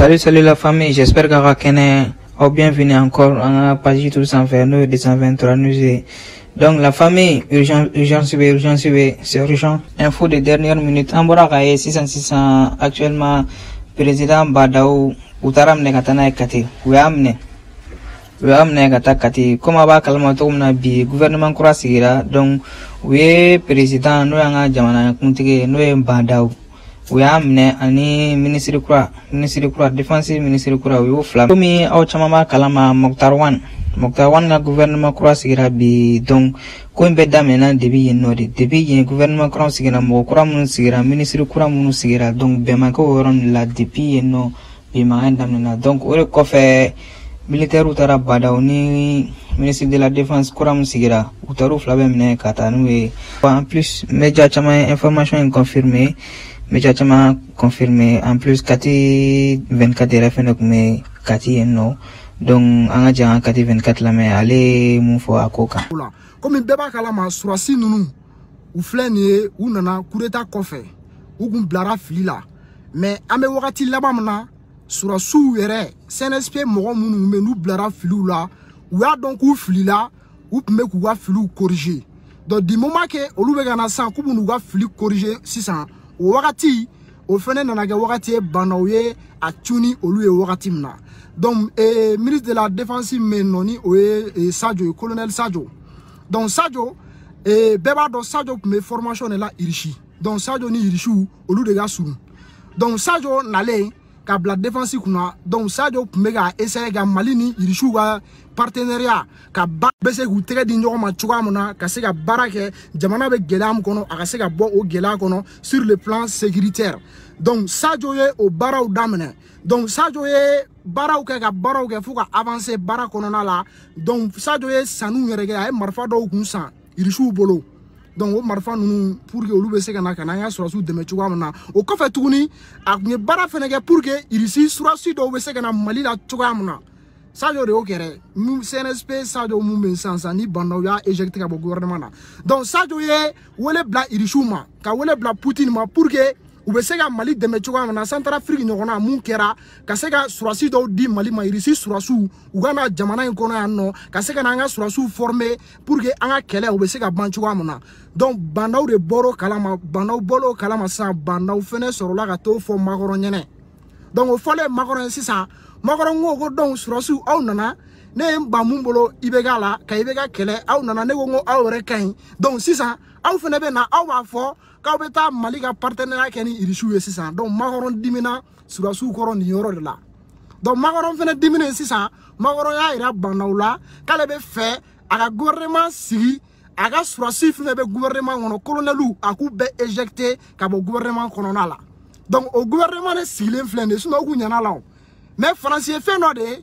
Salut, salut la famille, j'espère que Raken est oh, bienvenue encore en page tout sanfait, nous 223 nous et donc la famille urgence urgence urgence c'est urgent info de dernière minute en bora 600 actuellement président Badaou Utaram minɛ ka taa n'a ye kati u est minɛ u y'a kati kalama bi gouvernement kura donc u président n'o y'an ka jamana kuntigi nous ye Badaou o y'a minɛ ani minisiri kura minisiri kura defansi minisiri kura o y'o fila. komi aw caman b'a kalama mokutar wan mokutar wan ka guvɛrɛnɛma kura sigira bi donc ko in bɛɛ daminɛna debi yen nɔ de debi yen guvɛrɛnɛma kuraw sigira mɔgɔ kura minnu sigira minisiri kura minnu sigira donc bɛnbakɛ o yɔrɔ nin la depi yen nɔ bimaga daminɛna donc o de kɔfɛ militɛriw taara badaw ni ministre de la défense kura min sigira u taar'u fila bɛɛ minɛ ka taa n'u ye en plus média caman ye information in confirmé Medyatman konfirme, an plus kati 24 e refenok me kati en nou. Don an a djan kati 24 la me ale moun fwa akoka. Komin beba kalama, sura si nou nou, ou flenye ou nanan kureta kofen, ou goun blara fili la. Me ame wakati labam nan, sura sou were, sen espye moun moun moun men nou blara fili la, ou adon kou fili la, ou pme kou gwa fili korije. Don di mou make, ou lou we gana san kou moun nou gwa fili korije, si san an. o wagati o fɛnɛ nana kɛ wagati ye bannaw ye a cuni olu ye wagati min na donc eh, ministre de la défense min nɔ ni o ye eh, sajo ye colonel sajo donc sajo eh, bɛɛ b'a dɔn sajo tun bɛ formation de la irisi donc sajo ni irisiw olu de ka surun donc sajo nalen ka bila defansi kunna donc sadio tun bɛ ka essaye ka mali ni irisiw ka partenariat ka ba bɛ se k'u tɛgɛ di ɲɔgɔn ma cogoya min na ka se ka baara kɛ jamana bɛ gɛlɛya min kɔnɔ a ka se ka bɔ o gɛlɛya kɔnɔ sur le plan sécuritaire donc sadio ye o baaraw daminɛ donc sadio ye baaraw kɛ ka baaraw kɛ fo ka avancer baara kɔnɔna la donc sadio ye sanuw yɛrɛ kɛ a ye marifa dɔw kun san irisiw bolo donc o marifa ninnu pour que olu bɛ se ka na ka na an ka sɔrɔsiw dɛmɛ cogoya min na o kɔfɛ tuguni a tun ye baara fɛnɛ kɛ pour que irisi surasi dɔw bɛ se ka na mali la cogoya min na sadio de y'o kɛ dɛ cnsp sadio mun bɛ sisan sisan ni banna u y'a éjecté ka bɔ gouvernement na donc sadio ye wele bila irisiw ma ka wele bila putine ma pour que u bɛ se ka mali dɛmɛ cogoya min na santara afiriki ɲɔgɔnna mun kɛra ka se ka surasi dɔw di mali ma irisi surasiw u ka na jamana in kɔnɔ yan nɔ ka se ka na an ka surasiw forme pour que an ka kɛlɛ u bɛ se ka ban cogoya min na donc bandaw de bɔr'o kalama bandaw bɔr'o kalama sisan bandaw fɛnɛ sɔrɔla ka t'o fɔ makɔrɔ ɲɛnɛ donc o fɔlen makɔrɔ ye sisan makɔrɔ ko ko donc surasiw aw nana ne ye n ba mun bolo i bɛ k'a la ka i bɛ ka kɛlɛ aw nana ne ko n ko aw yɛrɛ ka ɲi donc sisan aw fɛnɛ bɛ na aw b'a fɔ k'aw bɛ taa mali ka partenɛriya kɛ ni irisiw ye sisan donc makɔrɔn dimina surasiw kɔrɔ nin yɔrɔ de la donc makɔrɔn fɛnɛ diminen sisan makɔrɔn y'a yira bannaw la k'ale bɛ fɛ a ka gouvernement sigi a ka surasi fɛn fɛn bɛ gouvernement kɔnɔ colonɛliw a k'u bɛɛ éjecté ka bɔ gouvernement kɔnɔna la donc o gouvernement de sigilen filɛ nin ye sinon u kun ɲɛna la o mais faransi ye fɛn dɔ de ye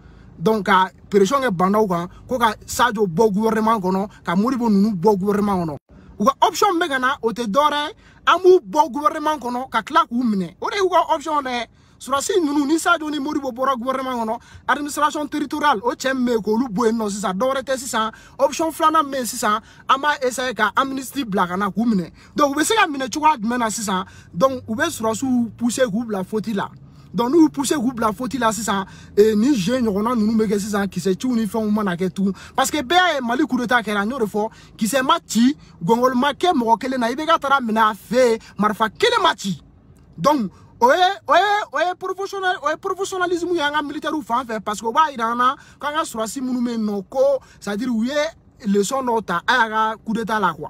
donc ka pression kɛ bandaw kan ko ka sajo bɔ gouvernement kɔnɔ ka moribo nunu bɔ gouvernement kɔnɔ u ka option bɛ ka na o tɛ dɔwɛrɛ an b'u bɔ gouvernement kɔnɔ ka tila k'u minɛ o de y'u ka option dɛ surasi nunu ni sajo ni moribo bɔra gouvernement kɔnɔ administration territorial o cɛ min bɛ yen k'olu bɔ yen nɔ sisan dɔwɛrɛ tɛ sisan option filanan min bɛ yen sisan an b'a essayer ka amnesty bila ka na k'u minɛ donc u bɛ se ka minɛ cogoya jumɛn na sisan donc u bɛ surasiw pousser k'u bila foti la donc n'u poussé k'u bila foti la sisan ee nin jeu ɲɔgɔnna ninnu bɛ kɛ sisan kisɛciw ni fɛnw mana kɛ tugun parce que bɛɛ y'a ye mali coup d'etat kɛra n y'o de fɔ kisɛ ma ci gɔngɔli ma kɛ mɔgɔ kelen na i bɛ ka taara minɛ a fɛ yen marifa kelen ma ci donc o ye o ye o ye professionnel o ye professionnalisme y'an ka militaire fan fɛ parce que o b'a yira an na k'an ka sɔrɔsi minnu bɛ yen nɔ ko c'est à dire u ye leçon dɔw ta a y'a ka ah, ah, coup d'etat la quoi.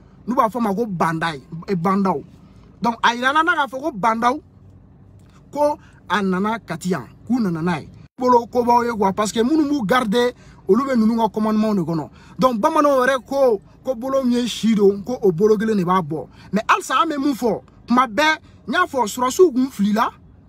Nous b'a fɔ a ma ko banda ye bandaw donc a yirala n'a k'a ko bandaw katian. a nana kati yan k'u bolo kobaw ye kuwa parce que minnu b'u garde olu bɛ nous ka commandement de kɔnɔ donc bamano yɛrɛ ko ko bolo min ye ko o bolo kelen de b'a bɔ mais halisa an bɛ mun fɔ tuma bɛɛ n y'a fɔ sɔrɔsiw tun filila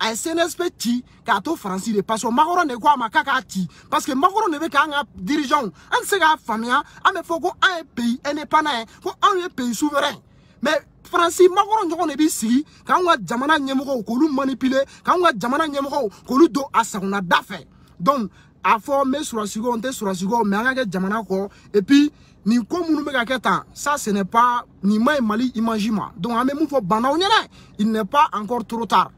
a CNSP ti car to Francis de parce que Macron ne quoi ma kaka parce que Macron ne veut qu'un dirigeant en se ga famia a me fogo un pays et n'est pas là ko un pays souverain mais Francis Macron ne veut pas si quand on a jamana nyemoko ko lu manipuler quand on a jamana nyemoko ko lu do asa on a dafe donc à former sur la sigo sur la sigo mais on a jamana ko et puis ni comme nous ça ce n'est pas ni mali imagima donc à même faut banaw il n'est pas encore trop tard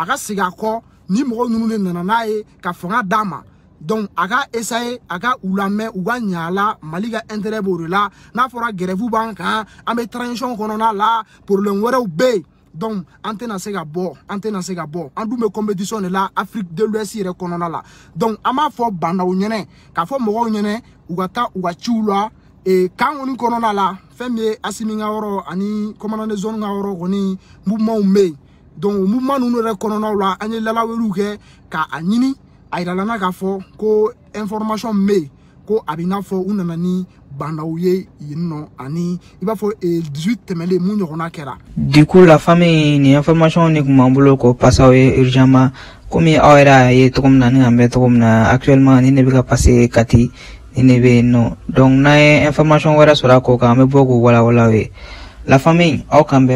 a ka segin a kɔ ni mɔgɔ ninnu de nana n'a ye ka fanga d'a ma donc a ka essaye a ka u lamɛn u ka ɲa a la mali ka intérêt b'o de la n'a fɔra gɛrɛfu b'an kan an bɛ transition kɔnɔna la problème wɛrɛw bɛ yen donc an tɛna se ka bɔ an tɛna se ka bɔ an dun bɛ compétition de la afrique de l'ouest yɛrɛ kɔnɔna la donc an b'a fɔ bandaw ɲɛnɛ k'a fɔ mɔgɔw ɲɛnɛ u ka taa u ka ciw la ee kan kɔni kɔnɔna la fɛn min ye asimi ka yɔrɔ ani commandant de zone ka yɔrɔ kɔni mouvement bɛ yen donc mouvement ninnu yɛrɛ kɔnɔnaw la an ye lalaweliw kɛ k'a ɲini a yirala na ko information min ko a bɛ n'a fɔ u ani i b'a fɔ eh, dusut tɛmɛlen mun ɲɔgɔnna kɛra. du coup la famille ni information ni ko b'an k'o pase aw ye urgentement komi aw ye cogo min na ni na actuellement ni ne bɛ ka pase kati ni ne bɛ yen nɔ donc n'an information wɛrɛ sura ko ka me bɛ wala k'o walawala la famille au kan